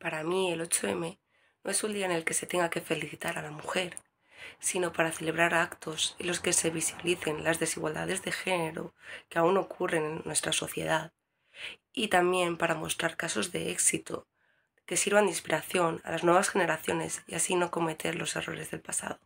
Para mí, el 8M no es un día en el que se tenga que felicitar a la mujer, sino para celebrar actos en los que se visibilicen las desigualdades de género que aún ocurren en nuestra sociedad y también para mostrar casos de éxito que sirvan de inspiración a las nuevas generaciones y así no cometer los errores del pasado.